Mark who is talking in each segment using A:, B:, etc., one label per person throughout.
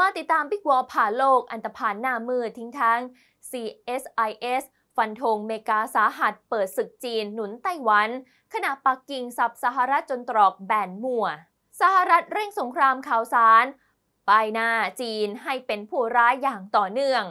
A: มาติดตามบิ๊กวอลผ่าโลกอันตรพานหน้ามือทิ้งทั้ง CSIS ฟันธงเมกาสาหัสเปิดศึกจีนหนุนไต้หวัน ขณะปักกิ่งสับสหรัฐจนตรอกแบนมั่วสหรัฐเร่งสงครามข่าวสารไปหน้าจีนให้เป็นผู้ร้ายอย่างต่อเนื่อง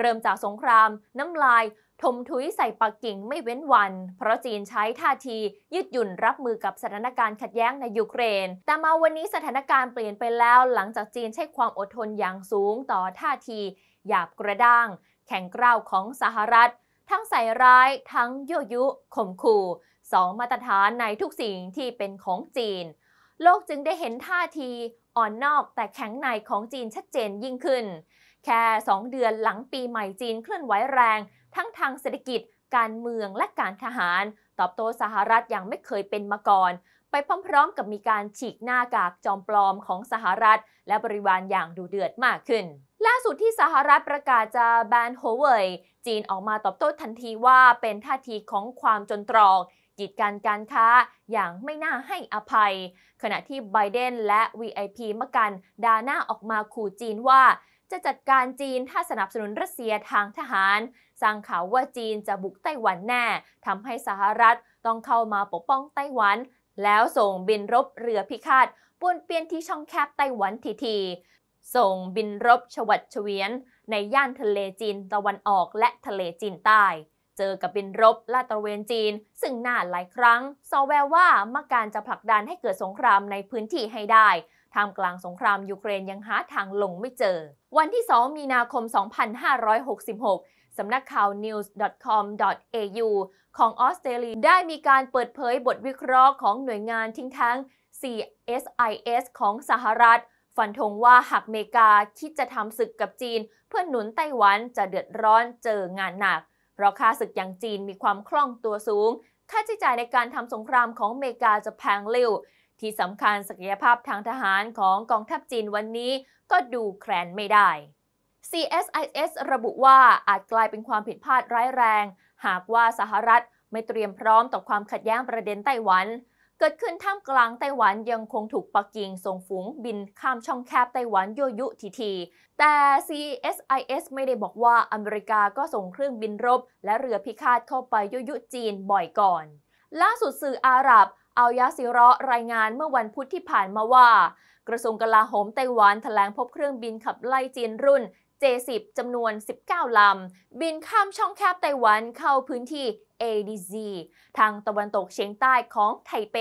A: เริ่มจากสงครามน้ำลายถมทุยใส่ปักกิ่งไม่เว้นวัน เพราะจีนใช้ท่าที ยืดหยุ่นรับมือกับสถานการณ์ขัดแย้งในยูเครน แต่มาวันนี้สถานการณ์เปลี่ยนไปแล้วหลังจากจีนใช้ความอดทนอย่างสูงต่อท่าที หยาบกระด้าง แข็งกร้าวของสหรัฐ ทั้งใส่ร้าย ทั้งยั่วยุข่มขู่สองมาตรฐานในทุกสิ่งที่เป็นของจีน โลกจึงได้เห็นท่าทีอ่อนนอกแต่แข็งในของจีนชัดเจนยิ่งขึ้นแค่ 2 เดือนหลังปีใหม่จีนเคลื่อนไหวแรง ทั้งทางเศรษฐกิจ การเมืองและการทหาร ตอบโต้สหรัฐอย่างไม่เคยเป็นมาก่อน ไปพร้อมๆ กับมีการฉีกหน้ากากจอมปลอมของสหรัฐ และบริวารอย่างดูเดือดมากขึ้น ล่าสุดที่สหรัฐประกาศจะแบนโฮเวยจีนออกมาตอบโต้ทันทีว่าเป็นท่าทีของความจนตรอกกีดการการค้าอย่างไม่น่าให้อภัย ขณะที่ไบเดนและ VIP มกันดาหน้าออกมาขู่จีนว่าจะจัดการจีนถ้าสนับสนุนรัสเซียทางทหารสร้างข่าวว่าจีนจะบุกไต้หวันแน่ทำให้สหรัฐต้องเข้ามาปกป้องไต้หวัน แล้วส่งบินรบเรือพิฆาตป้วนเปี้ยนที่ช่องแคบไต้หวันทีทีส่งบินรบชวัดเฉวียน ในย่านทะเลจีนตะวันออกและทะเลจีนใต้ เจอกับบินรบลาดตระเวนจีนซึ่งหน้าหลายครั้งซอแววว่ามาการจะผลักดันให้เกิดสงครามในพื้นที่ให้ได้ท่ามกลางสงคราม ยูเครนยังหาทางลงไม่เจอ วันที่ 2 มีนาคม 2566 สำนักข่าว news.com.au ของออสเตรเลียได้มีการเปิดเผยบทวิเคราะห์ของหน่วยงานทิ้งทั้ง CSIS ของสหรัฐ ฟันธงว่าหากเมกาคิดจะทำศึกกับจีน เพื่อหนุนไต้หวันจะเดือดร้อนเจองานหนัก เพราะค่าศึกอย่างจีนมีความคล่องตัวสูง ค่าใช้จ่ายในการทำสงครามของเมกาจะแพงเร็วที่สำคัญศักยภาพทางทหารของกองทัพจีนวันนี้ ก็ดูแคลนไม่ได้ CSIS ระบุว่าอาจกลายเป็นความผิดพลาดร้ายแรง หากว่าสหรัฐไม่เตรียมพร้อมต่อความขัดแย้งประเด็นไต้หวัน เกิดขึ้นท่ามกลางไต้หวันยังคงถูกปักกิ่งส่งฝูงบินข้ามช่องแคบไต้หวันโยยุทีที แต่ CSIS ไม่ได้บอกว่าอเมริกาก็ส่งเครื่องบินรบ และเรือพิฆาตเข้าไปโยยุจีนบ่อยก่อน ล่าสุดสื่ออาหรับอายาซิระรายงานเมื่อวันพุธที่ผ่านมาว่า กระทรวงกลาโหมไต้หวันแถลงพบเครื่องบินขับไล่จีนรุ่น J10 จำนวน 19 ลำ บินข้ามช่องแคบไต้หวันเข้าพื้นที่ ADZ ทางตะวันตกเฉียงใต้ของไทเป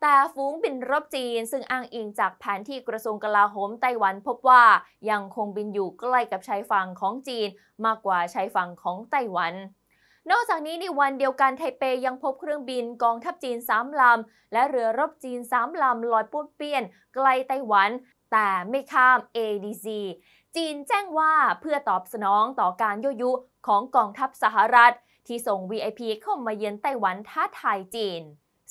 A: แต่ฝูงบินรบจีน ซึ่งอ้างอิงจากแผนที่กระทรวงกลาโหมไต้หวัน พบว่ายังคงบินอยู่ใกล้กับชายฝั่งของจีน มากกว่าชายฝั่งของไต้หวันนอกจากนี้ในวันเดียวกันไทเปยังพบเครื่องบินกองทัพจีนสามลำ และเรือรบจีนสามลำ ลอยป้วนเปี้ยนไกลไต้หวัน แต่ไม่ข้าม ADC จีนแจ้งว่าเพื่อตอบสนองต่อการยั่วยุของกองทัพสหรัฐ ที่ส่ง VIP เข้ามาเยือนไต้หวันท้าทายจีน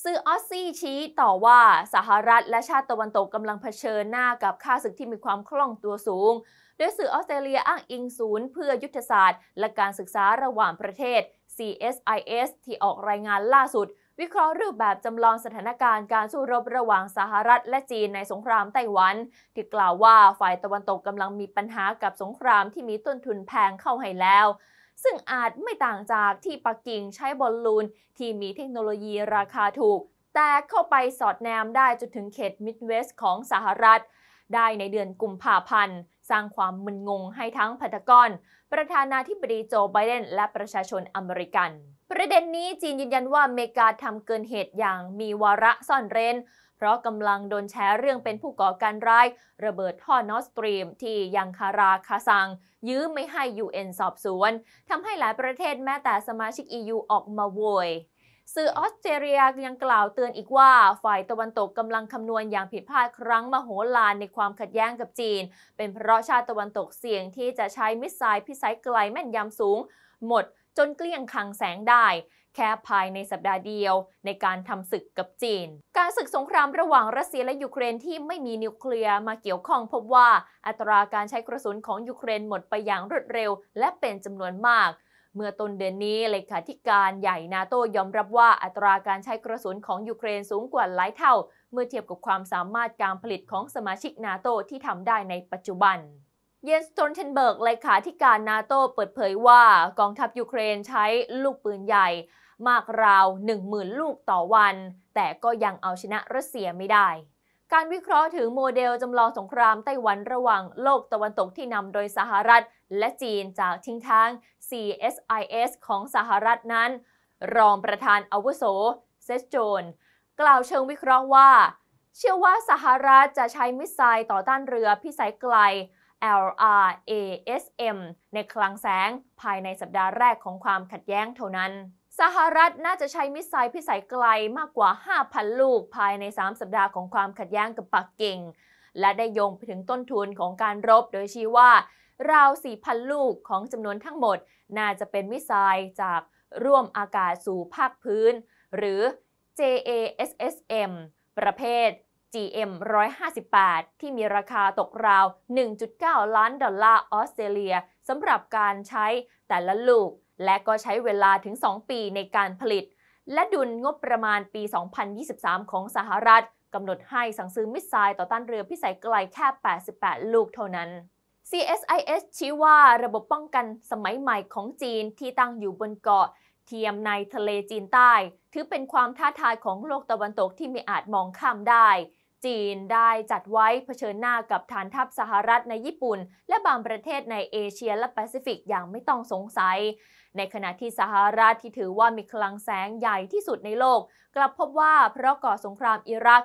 A: สื่อออสซี่ชี้ต่อว่าสหรัฐและชาติตะวันตกกำลังเผชิญหน้ากับค่าศึกที่มีความคล่องตัวสูง โดยสื่อออสเตรเลียอ้างอิงศูนย์ เพื่อยุทธศาสตร์และการศึกษาระหว่างประเทศ CSIS ที่ออกรายงานล่าสุด วิเคราะห์รูปแบบจำลองสถานการณ์การสู้รบระหว่างสหรัฐและจีนในสงครามไต้หวัน ที่กล่าวว่าฝ่ายตะวันตกกำลังมีปัญหากับสงครามที่มีต้นทุนแพงเข้าให้แล้ว ซึ่งอาจไม่ต่างจากที่ปักกิ่งใช้บอลลูนที่มีเทคโนโลยีราคาถูก แต่เข้าไปสอดแนมได้จนถึงเขตมิดเวสต์ของสหรัฐ ได้ในเดือนกุมภาพันธ์สร้างความมึนงงให้ทั้งพันธกร ประธานาธิบดีโจ ไบเดน และประชาชนอเมริกัน ประเด็นนี้จีนยืนยันว่าอเมริกาทำเกินเหตุอย่างมีวาระซ่อนเร้น เพราะกำลังโดนแชร์เรื่องเป็นผู้ก่อการร้ายระเบิดท่อนอสตรีม ที่ยังคาราคาซัง ยื้อไม่ให้ UN สอบสวน ทำให้หลายประเทศแม้แต่สมาชิก EU ออกมาโวยสื่อออสเตรเลียยังกล่าวเตือนอีกว่าฝ่ายตะวันตกกำลังคำนวณอย่างผิดพลาดครั้งมโหฬารในความขัดแย้งกับจีน เป็นเพราะชาติตะวันตกเสี่ยงที่จะใช้มิสไซล์พิสัยไกลแม่นยำสูงหมดจนเกลี้ยงคังแสงได้ แค่ภายในสัปดาห์เดียวในการทำศึกกับจีน การศึกสงครามระหว่างรัสเซียและยูเครนที่ไม่มีนิวเคลียร์มาเกี่ยวข้อง พบว่าอัตราการใช้กระสุนของยูเครนหมดไปอย่างรวดเร็ว และเป็นจำนวนมากเมื่อต้นเดือนนี้เลขาธิการใหญ่นาโตยอมรับว่าอัตราการใช้กระสุนของ ยูเครนสูงกว่าหลายเท่าเมื่อเทียบกับความสามารถการผลิตของสมาชิกนาโตที่ทำได้ในปัจจุบัน เยนสโตนเทนเบิร์ก เลขาธิการนาโตเปิดเผยว่ากองทัพยูเครนใช้ลูกปืนใหญ่ มากราว 10,000 ลูกต่อวัน แต่ก็ยังเอาชนะรัสเซียไม่ได้การวิเคราะห์ถึงโมเดลจำลองสงครามไต้หวันระหว่างโลกตะวันตกที่นำโดยสหรัฐและจีนจากทิ้งทาง CSIS ของสหรัฐนั้น รองประธานอาวุโสเซสโจน กล่าวเชิงวิเคราะห์ว่า เชื่อว่าสหรัฐจะใช้มิสไซล์ต่อต้านเรือพิสัยไกล LRASM ในคลังแสงภายในสัปดาห์แรกของความขัดแย้งเท่านั้นสหรัฐน่าจะใช้มิสไซล์พิสัยไกลมากกว่า 5,000 ลูกภายใน 3 สัปดาห์ของความขัดแย้งกับปักกิ่ง และได้โยงไปถึงต้นทุนของการรบโดยชี้ว่า ราว 4,000 ลูกของจำนวนทั้งหมด น่าจะเป็นมิสไซล์จากร่วมอากาศสู่ภาคพื้น หรือ JASSM ประเภท GM 158 ที่มีราคาตกราว 1.9 ล้านดอลลาร์ออสเตรเลียสำหรับการใช้แต่ละลูกและก็ใช้เวลาถึง 2 ปีในการผลิต และดุลงบประมาณปี 2023 ของสหรัฐกำหนดให้สั่งซื้อมิสไซล์ต่อต้านเรือพิสัยไกลแค่ 88 ลูกเท่านั้น CSIS ชี้ว่าระบบป้องกันสมัยใหม่ของจีนที่ตั้งอยู่บนเกาะ เทียมในทะเลจีนใต้ ถือเป็นความท้าทายของโลกตะวันตกที่ไม่อาจมองข้ามได้จีนได้จัดไว้เผชิญหน้ากับฐานทัพสหรัฐในญี่ปุ่น และบางประเทศในเอเชียและแปซิฟิกอย่างไม่ต้องสงสัย ในขณะที่สหรัฐที่ถือว่ามีคลังแสงใหญ่ที่สุดในโลก กลับพบว่าเพราะก่อสงครามอิรัก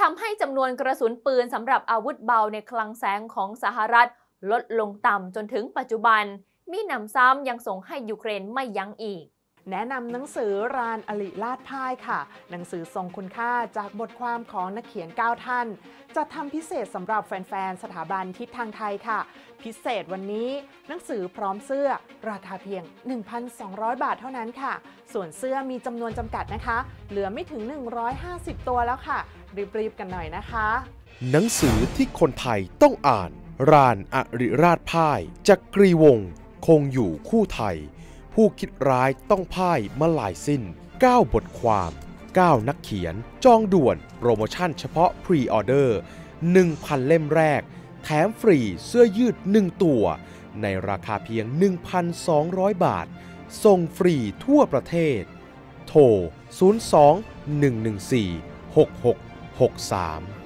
A: ทำให้จำนวนกระสุนปืนสำหรับอาวุธเบาในคลังแสงของสหรัฐ ลดลงต่ำจนถึงปัจจุบัน มีหนำซ้ำยังส่งให้ยูเครนไม่ยั้งอีกแนะนำหนังสือรานอลิลาดพ่ายค่ะ หนังสือทรงคุณค่าจากบทความของนักเขียน9ท่าน จะทำพิเศษสำหรับแฟนๆสถาบันทิศทางไทยค่ะ พิเศษวันนี้หนังสือพร้อมเสื้อราคาเพียง 1,200 บาทเท่านั้นค่ะ ส่วนเสื้อมีจำนวนจำกัดนะคะ เหลือไม่ถึง 150 ตัวแล้วค่ะรีบๆกันหน่อยนะคะ หนังสือที่คนไทยต้องอ่าน รานอริราชพ่ายจากกรีวงคงอยู่คู่ไทยผู้คิดร้ายต้องพ่ายมาหลายสิ้น 9 บทความ 9 นักเขียนจองด่วนโปรโมชั่นเฉพาะพรีออเดอร์ 1,000 เล่มแรก แถมฟรีเสื้อยืด 1 ตัว ในราคาเพียง 1,200 บาทส่งฟรีทั่วประเทศ โทร 02 114 6663